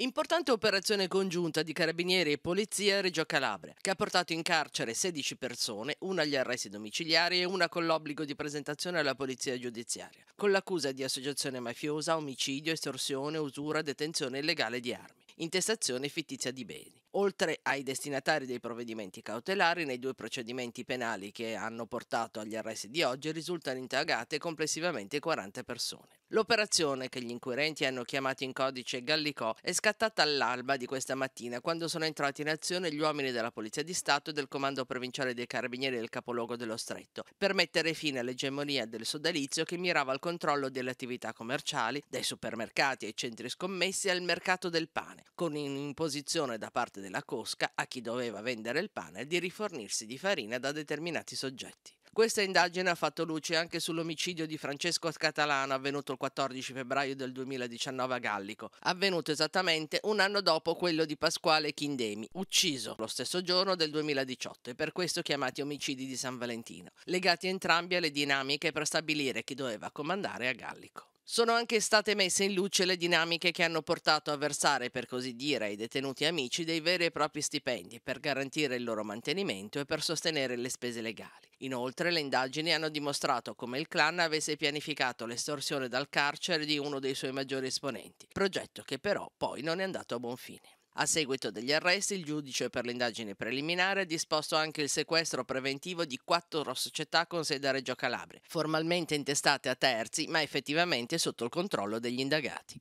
Importante operazione congiunta di carabinieri e polizia a Reggio Calabria, che ha portato in carcere 16 persone, una agli arresti domiciliari e una con l'obbligo di presentazione alla polizia giudiziaria, con l'accusa di associazione mafiosa, omicidio, estorsione, usura, detenzione illegale di armi, intestazione fittizia di beni. Oltre ai destinatari dei provvedimenti cautelari, nei due procedimenti penali che hanno portato agli arresti di oggi risultano intagate complessivamente 40 persone. L'operazione, che gli inquirenti hanno chiamato in codice Gallicò, è scattata all'alba di questa mattina, quando sono entrati in azione gli uomini della Polizia di Stato e del Comando Provinciale dei Carabinieri del capoluogo dello Stretto, per mettere fine all'egemonia del sodalizio che mirava al controllo delle attività commerciali, dai supermercati ai centri scommessi al mercato del pane, con un'imposizione da parte della Cosca a chi doveva vendere il pane di rifornirsi di farina da determinati soggetti. Questa indagine ha fatto luce anche sull'omicidio di Francesco Catalano avvenuto il 14 febbraio del 2019 a Gallico, avvenuto esattamente un anno dopo quello di Pasquale Chindemi, ucciso lo stesso giorno del 2018 e per questo chiamati omicidi di San Valentino, legati entrambi alle dinamiche per stabilire chi doveva comandare a Gallico. Sono anche state messe in luce le dinamiche che hanno portato a versare, per così dire, ai detenuti amici dei veri e propri stipendi per garantire il loro mantenimento e per sostenere le spese legali. Inoltre le indagini hanno dimostrato come il clan avesse pianificato l'estorsione dal carcere di uno dei suoi maggiori esponenti, progetto che però poi non è andato a buon fine. A seguito degli arresti, il giudice per l'indagine preliminare ha disposto anche il sequestro preventivo di quattro società con sede a Reggio Calabria, formalmente intestate a terzi, ma effettivamente sotto il controllo degli indagati.